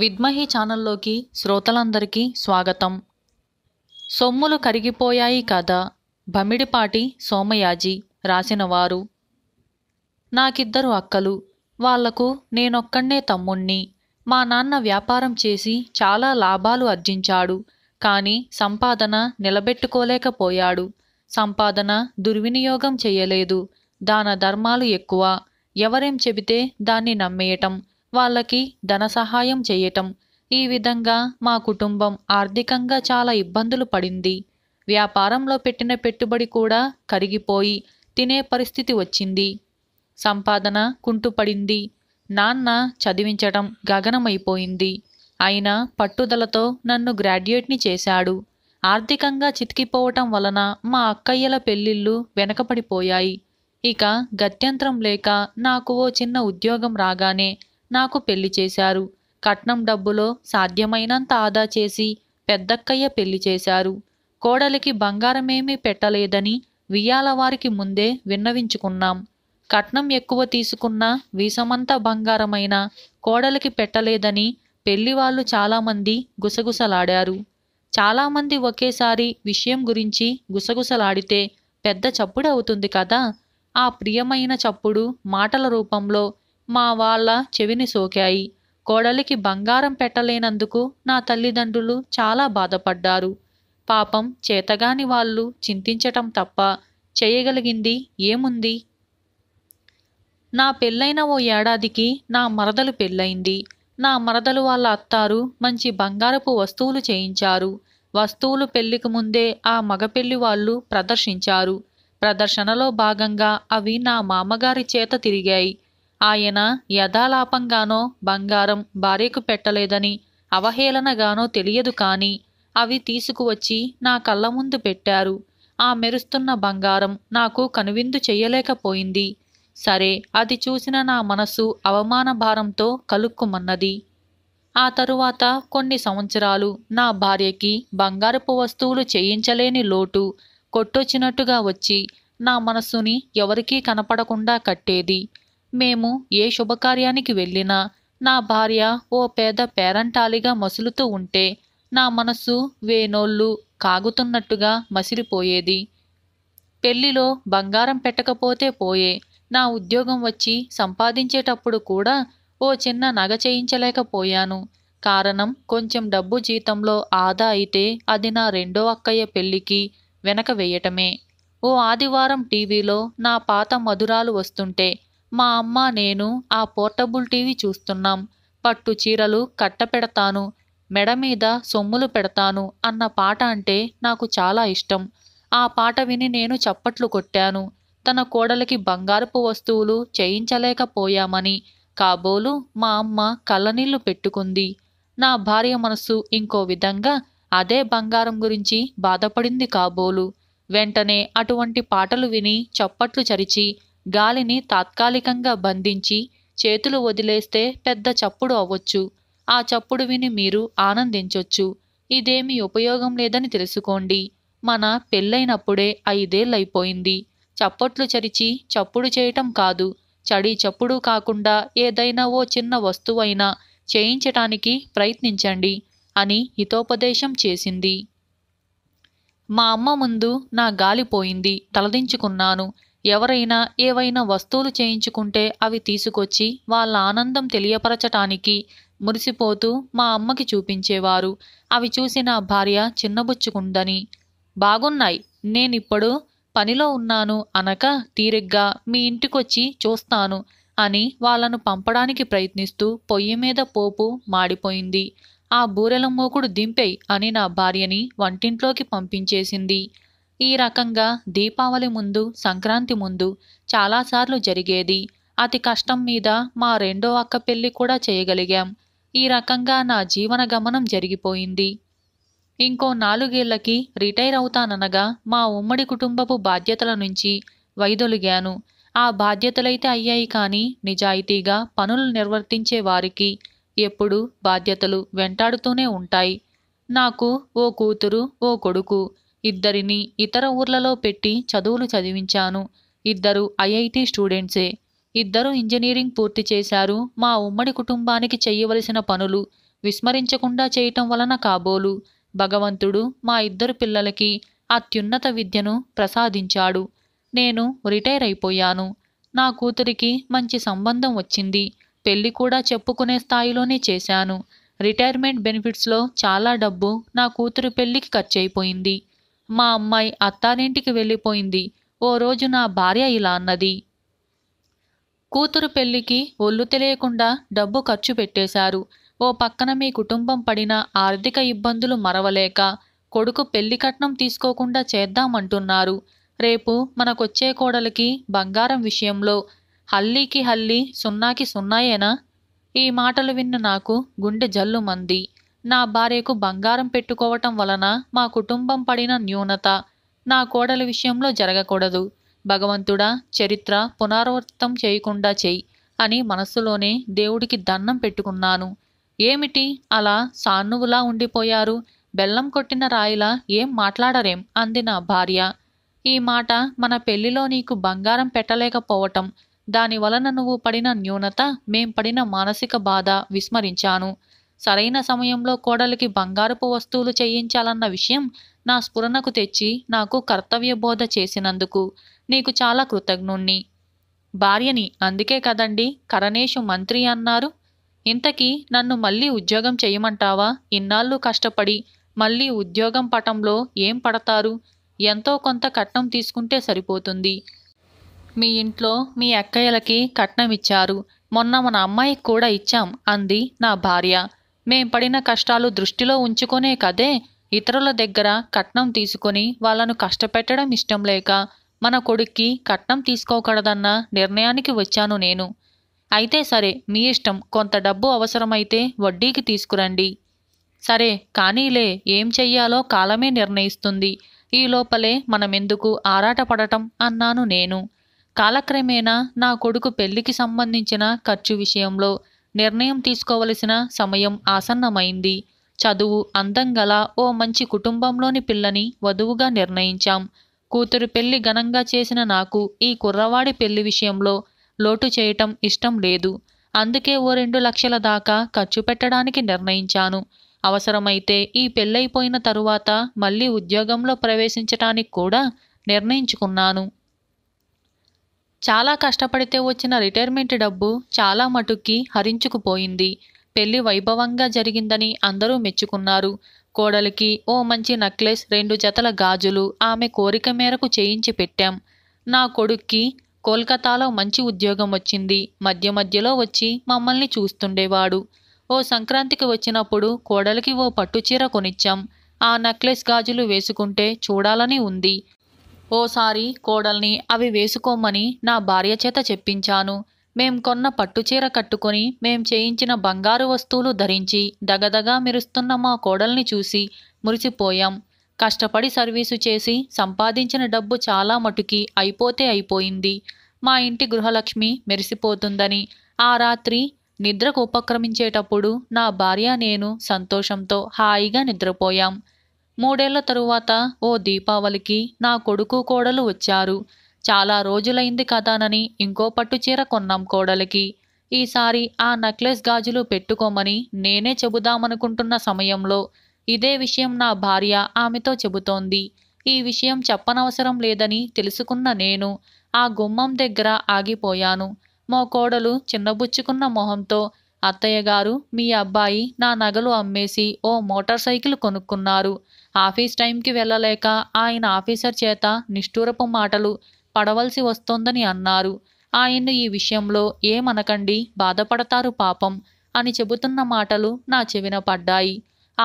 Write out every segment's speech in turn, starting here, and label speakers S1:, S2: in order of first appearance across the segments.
S1: విద్మహి ఛానల్లోకి శ్రోతలందరికీ స్వాగతం సొమ్ములు కరిగిపోయాయి కదా భమిడిపాటి సోమయాజి రాసినవారు నాకిద్దరు అక్కలు వాళ్లకు నేనొక్కనే తమ్ముణ్ణి మా నాన్న వ్యాపారం చేసి చాలా లాభాలు అర్జించాడు కానీ సంపాదన నిలబెట్టుకోలేకపోయాడు సంపాదన దుర్వినియోగం చేయలేదు దాన ధర్మాలు ఎక్కువ ఎవరేం చెబితే దాన్ని నమ్మేయటం వాళ్ళకి ధన సహాయం చేయటం ఈ విధంగా మా కుటుంబం ఆర్థికంగా చాలా ఇబ్బందులు పడింది వ్యాపారంలో పెట్టిన పెట్టుబడి కూడా కరిగిపోయి తినే పరిస్థితి వచ్చింది సంపాదన కుంటుపడింది నాన్న చదివించడం గగనమైపోయింది అయినా పట్టుదలతో నన్ను గ్రాడ్యుయేట్ని చేశాడు ఆర్థికంగా చితికిపోవటం వలన మా అక్కయ్యల పెళ్లిళ్ళు వెనకపడిపోయాయి ఇక గత్యంతరం లేక నాకు ఓ చిన్న ఉద్యోగం రాగానే నాకు పెళ్లి చేశారు కట్నం డబ్బులో సాధ్యమైనంత ఆదా చేసి పెద్దక్కయ్య పెళ్లి చేశారు కోడలికి బంగారమేమీ పెట్టలేదని వియ్యాల వారికి ముందే విన్నవించుకున్నాం కట్నం ఎక్కువ తీసుకున్న వీసమంతా బంగారమైన కోడలికి పెట్టలేదని పెళ్లివాళ్లు చాలామంది గుసగుసలాడారు చాలామంది ఒకేసారి విషయం గురించి గుసగుసలాడితే పెద్ద చప్పుడు అవుతుంది కదా ఆ ప్రియమైన చప్పుడు మాటల రూపంలో మా వాళ్ళ చెవిని సోకాయి కోడలికి బంగారం పెట్టలేనందుకు నా తల్లిదండ్రులు చాలా బాధపడ్డారు పాపం చేతగాని వాళ్ళు చింతించటం తప్ప చేయగలిగింది ఏముంది నా పెళ్ళైన ఓ ఏడాదికి నా మరదలు పెళ్ళైంది నా మరదలు వాళ్ళ అత్తారు మంచి బంగారపు వస్తువులు చేయించారు వస్తువులు పెళ్లికి ముందే ఆ మగపెళ్లి వాళ్ళు ప్రదర్శించారు ప్రదర్శనలో భాగంగా అవి నా మామగారి చేత తిరిగాయి ఆయన యథాలాపంగానో బంగారం భార్యకు పెట్టలేదని అవహేళనగానో తెలియదు కాని అవి తీసుకువచ్చి నా కళ్ళ ముందు పెట్టారు ఆ మెరుస్తున్న బంగారం నాకు కనువిందు చెయ్యలేకపోయింది సరే అది చూసిన నా మనసు అవమాన భారంతో కలుక్కుమన్నది ఆ తరువాత కొన్ని సంవత్సరాలు నా భార్యకి బంగారపు వస్తువులు చేయించలేని లోటు కొట్టొచ్చినట్టుగా వచ్చి నా మనస్సుని ఎవరికీ కనపడకుండా కట్టేది మేము ఏ శుభకార్యానికి వెళ్ళినా నా భార్య ఓ పేద పేరంటాలిగా మసులుతూ ఉంటే నా మనసు వేనోళ్ళు కాగుతున్నట్టుగా మసిలిపోయేది పెళ్లిలో బంగారం పెట్టకపోతే పోయే నా ఉద్యోగం వచ్చి సంపాదించేటప్పుడు కూడా ఓ చిన్న నగ చేయించలేకపోయాను కారణం కొంచెం డబ్బు జీతంలో ఆదా అయితే అది నా రెండో అక్కయ్య పెళ్లికి వెనక వేయటమే ఓ ఆదివారం టీవీలో నా పాత మధురాలు వస్తుంటే మా అమ్మ నేను ఆ పోర్టబుల్ టీవీ చూస్తున్నాం పట్టు చీరలు కట్ట పెడతాను మెడ మీద సొమ్ములు పెడతాను అన్న పాట అంటే నాకు చాలా ఇష్టం ఆ పాట విని నేను చప్పట్లు కొట్టాను తన కోడలికి బంగారపు వస్తువులు చేయించలేకపోయామని కాబోలు మా అమ్మ కళ్ళనీళ్లు పెట్టుకుంది నా భార్య మనస్సు ఇంకో విధంగా అదే బంగారం గురించి బాధపడింది కాబోలు వెంటనే అటువంటి పాటలు విని చప్పట్లు చరిచి గాలిని తాత్కాలికంగా బంధించి చేతులు వదిలేస్తే పెద్ద చప్పుడు అవ్వచ్చు ఆ చప్పుడు విని మీరు ఆనందించొచ్చు ఇదేమి ఉపయోగం లేదని తెలుసుకోండి మన పెళ్ళైనప్పుడే ఐదేళ్ళైపోయింది చప్పట్లు చరిచి చప్పుడు చేయటం కాదు చడి చప్పుడు కాకుండా ఏదైనా ఓ చిన్న వస్తువైనా చేయించటానికి ప్రయత్నించండి అని హితోపదేశం చేసింది మా అమ్మ ముందు నా గాలిపోయింది తలదించుకున్నాను ఎవరైనా ఏవైనా వస్తువులు చేయించుకుంటే అవి తీసుకొచ్చి వాళ్ళ ఆనందం తెలియపరచటానికి మురిసిపోతూ మా అమ్మకి చూపించేవారు అవి చూసి నా భార్య చిన్నబుచ్చుకుందని బాగున్నాయి నేనిప్పుడు పనిలో ఉన్నాను అనక తీరిగ్గా మీ ఇంటికొచ్చి చూస్తాను అని వాళ్లను పంపడానికి ప్రయత్నిస్తూ పొయ్యి మీద పోపు మాడిపోయింది ఆ బూరెల మూకుడు దింపేయి అని నా భార్యని వంటింట్లోకి పంపించేసింది ఈ రకంగా దీపావళి ముందు సంక్రాంతి ముందు చాలాసార్లు జరిగేది అతి కష్టం మీద మా రెండో అక్క పెళ్లి కూడా చేయగలిగాం ఈ రకంగా నా జీవన గమనం జరిగిపోయింది ఇంకో నాలుగేళ్లకి రిటైర్ అవుతాననగా మా ఉమ్మడి కుటుంబపు బాధ్యతల నుంచి వైదొలిగాను ఆ బాధ్యతలైతే అయ్యాయి కానీ నిజాయితీగా పనులు నిర్వర్తించే వారికి ఎప్పుడూ బాధ్యతలు వెంటాడుతూనే ఉంటాయి నాకు ఓ కూతురు ఓ కొడుకు ఇద్దరిని ఇతర ఊర్లలో పెట్టి చదువులు చదివించాను ఇద్దరు ఐఐటి స్టూడెంట్సే ఇద్దరు ఇంజనీరింగ్ పూర్తి చేశారు మా ఉమ్మడి కుటుంబానికి చేయవలసిన పనులు విస్మరించకుండా చేయటం వలన కాబోలు భగవంతుడు మా ఇద్దరు పిల్లలకి అత్యున్నత విద్యను ప్రసాదించాడు నేను రిటైర్ అయిపోయాను నా కూతురికి మంచి సంబంధం వచ్చింది పెళ్లి కూడా చెప్పుకునే స్థాయిలోనే చేశాను రిటైర్మెంట్ బెనిఫిట్స్లో చాలా డబ్బు నా కూతురు పెళ్లికి ఖర్చయిపోయింది మా అమ్మాయి అత్తారింటికి వెళ్ళిపోయింది ఓ రోజు నా భార్య ఇలా అన్నది కూతురు పెళ్లికి ఒళ్ళు తెలియకుండా డబ్బు ఖర్చు పెట్టేశారు ఓ పక్కన మీ కుటుంబం పడిన ఆర్థిక ఇబ్బందులు మరవలేక కొడుకు పెళ్లి కట్నం తీసుకోకుండా చేద్దామంటున్నారు రేపు మనకొచ్చే కోడలికి బంగారం విషయంలో హల్లీకి హల్లీ సున్నాకి సున్నాయేనా ఈ మాటలు విన్న నాకు గుండె జల్లుమంది నా భార్యకు బంగారం పెట్టుకోవటం వలన మా కుటుంబం పడిన న్యూనత నా కోడల విషయంలో జరగకూడదు భగవంతుడా చరిత్ర పునరావృతం చేయకుండా చేయి అని మనస్సులోనే దేవుడికి దన్నం పెట్టుకున్నాను ఏమిటి అలా సాన్నువులా ఉండిపోయారు బెల్లం కొట్టిన రాయిలా ఏం మాట్లాడరేం అంది నా భార్య ఈ మాట మన పెళ్లిలో నీకు బంగారం పెట్టలేకపోవటం దాని వలన నువ్వు పడిన న్యూనత మేం పడిన మానసిక బాధ విస్మరించాను సరైన సమయంలో కోడలికి బంగారపు వస్తువులు చేయించాలన్న విషయం నా స్ఫురణకు తెచ్చి నాకు కర్తవ్య బోధ చేసినందుకు నీకు చాలా కృతజ్ఞుణ్ణి భార్యని అందుకే కదండి కరణేషు మంత్రి అన్నారు ఇంతకీ నన్ను మళ్ళీ ఉద్యోగం చేయమంటావా ఇన్నాళ్ళు కష్టపడి మళ్ళీ ఉద్యోగం పటంలో ఏం పడతారు ఎంతో కొంత కట్నం తీసుకుంటే సరిపోతుంది మీ ఇంట్లో మీ అక్కయ్యలకి కట్నం ఇచ్చారు మొన్న మన అమ్మాయికి కూడా ఇచ్చాం అంది నా భార్య మేం పడిన కష్టాలు దృష్టిలో ఉంచుకునే కదే ఇతరుల దగ్గర కట్నం తీసుకుని వాళ్లను కష్టపెట్టడం ఇష్టం లేక మన కొడుక్కి కట్నం తీసుకోకూడదన్న నిర్ణయానికి వచ్చాను నేను అయితే సరే మీ ఇష్టం కొంత డబ్బు అవసరమైతే వడ్డీకి తీసుకురండి సరే కానీలే ఏం చెయ్యాలో కాలమే నిర్ణయిస్తుంది ఈ లోపలే మనమెందుకు ఆరాటపడటం అన్నాను నేను కాలక్రమేణా నా కొడుకు పెళ్లికి సంబంధించిన ఖర్చు విషయంలో నిర్ణయం తీసుకోవలసిన సమయం ఆసన్నమైంది చదువు అందంగల ఓ మంచి కుటుంబంలోని పిల్లని వధువుగా నిర్ణయించాం కూతురు పెళ్లి ఘనంగా చేసిన నాకు ఈ కుర్రవాడి పెళ్లి విషయంలో లోటు చేయటం ఇష్టం లేదు అందుకే ఓ రెండు లక్షల దాకా ఖర్చు పెట్టడానికి నిర్ణయించాను అవసరమైతే ఈ పెళ్ళైపోయిన తరువాత మళ్ళీ ఉద్యోగంలో ప్రవేశించటానికి కూడా నిర్ణయించుకున్నాను చాలా కష్టపడితే వచ్చిన రిటైర్మెంట్ డబ్బు చాలా మటుక్కి హరించుకుపోయింది పెళ్లి వైభవంగా జరిగిందని అందరూ మెచ్చుకున్నారు కోడలికి ఓ మంచి నక్లెస్ రెండు జతల గాజులు ఆమె కోరిక మేరకు చేయించి పెట్టాం నా కొడుక్కి కోల్కతాలో మంచి ఉద్యోగం వచ్చింది మధ్య మధ్యలో వచ్చి మమ్మల్ని చూస్తుండేవాడు ఓ సంక్రాంతికి వచ్చినప్పుడు కోడలికి ఓ పట్టుచీర కొనిచ్చాం ఆ నక్లెస్ గాజులు వేసుకుంటే చూడాలని ఉంది ఓసారి కోడల్ని అవి వేసుకోమని నా భార్య చేత చెప్పించాను మేం కొన్న పట్టుచీర కట్టుకుని మేం చేయించిన బంగారు వస్తువులు ధరించి దగదగా మెరుస్తున్న మా కోడల్ని చూసి మురిసిపోయాం కష్టపడి సర్వీసు చేసి సంపాదించిన డబ్బు చాలా మటుకి అయిపోతే అయిపోయింది మా ఇంటి గృహలక్ష్మి మెరిసిపోతుందని ఆ రాత్రి నిద్రకు ఉపక్రమించేటప్పుడు నా భార్య నేను సంతోషంతో హాయిగా నిద్రపోయాం మూడేళ్ల తరువాత ఓ దీపావళికి నా కొడుకు కోడలు వచ్చారు చాలా రోజులైంది కదానని ఇంకో పట్టుచీర కొన్నాం కోడలికి ఈసారి ఆ నెక్లెస్ గాజులు పెట్టుకోమని నేనే చెబుదామనుకుంటున్న సమయంలో ఇదే విషయం నా భార్య ఆమెతో చెబుతోంది ఈ విషయం చెప్పనవసరం లేదని తెలుసుకున్న నేను ఆ గుమ్మం దగ్గర ఆగిపోయాను మా కోడలు చిన్నబుచ్చుకున్న మొహంతో అత్తయ్య గారు మీ అబ్బాయి నా నగలు అమ్మేసి ఓ మోటార్ సైకిల్ కొనుక్కున్నారు ఆఫీస్ టైంకి వెళ్ళలేక ఆయన ఆఫీసర్ చేత నిష్ఠూరపు మాటలు పడవలసి వస్తోందని అన్నారు ఆయన్ను ఈ విషయంలో ఏమనకండి బాధపడతారు పాపం అని చెబుతున్న మాటలు నా చెవిన పడ్డాయి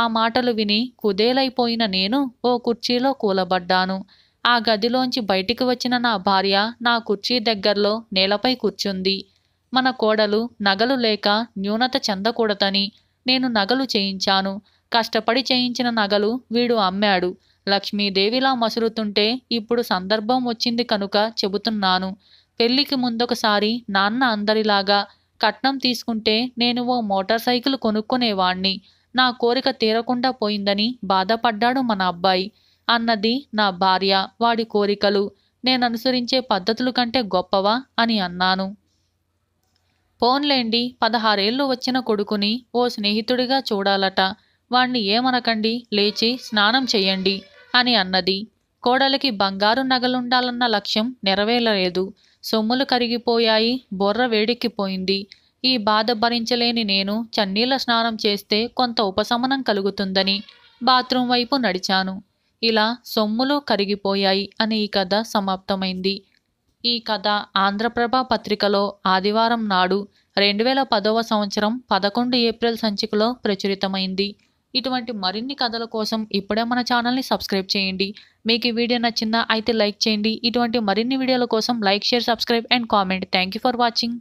S1: ఆ మాటలు విని కుదేలైపోయిన నేను ఓ కుర్చీలో కూలబడ్డాను ఆ గదిలోంచి బయటికి వచ్చిన నా భార్య నా కుర్చీ దగ్గరలో నేలపై కూర్చుంది మన కోడలు నగలు లేక న్యూనత చెందకూడదని నేను నగలు చేయించాను కష్టపడి చేయించిన నగలు వీడు అమ్మాడు లక్ష్మీదేవిలా మసులుతుంటే ఇప్పుడు సందర్భం వచ్చింది కనుక చెబుతున్నాను పెళ్లికి ముందొకసారి నాన్న అందరిలాగా కట్నం తీసుకుంటే నేను ఓ మోటార్ సైకిల్ కొనుక్కునేవాణ్ణి నా కోరిక తీరకుండా పోయిందని బాధపడ్డాడు మన అబ్బాయి అన్నది నా భార్య వాడి కోరికలు నేననుసరించే పద్ధతులు కంటే గొప్పవా అని అన్నాను పోన్లేండి పదహారేళ్ళు వచ్చిన కొడుకుని ఓ స్నేహితుడిగా చూడాలట వాణ్ణి ఏమనకండి లేచి స్నానం చెయ్యండి అని అన్నది కోడలికి బంగారు నగలుండాలన్న లక్ష్యం నెరవేరలేదు సొమ్ములు కరిగిపోయాయి బొర్ర వేడెక్కిపోయింది ఈ బాధ భరించలేని నేను చన్నీల స్నానం చేస్తే కొంత ఉపశమనం కలుగుతుందని బాత్రూం వైపు నడిచాను ఇలా సొమ్ములు కరిగిపోయాయి అని ఈ కథ సమాప్తమైంది ఈ కథ ఆంధ్రప్రభ పత్రికలో ఆదివారం నాడు రెండు వేల పదవ సంవత్సరం పదకొండు ఏప్రిల్ సంచికలో ప్రచురితమైంది ఇటువంటి మరిన్ని కథల కోసం ఇప్పుడే మన ఛానల్ని సబ్స్క్రైబ్ చేయండి మీకు ఈ వీడియో నచ్చిందా అయితే లైక్ చేయండి ఇటువంటి మరిన్ని వీడియోల కోసం like share subscribe and comment thank you for watching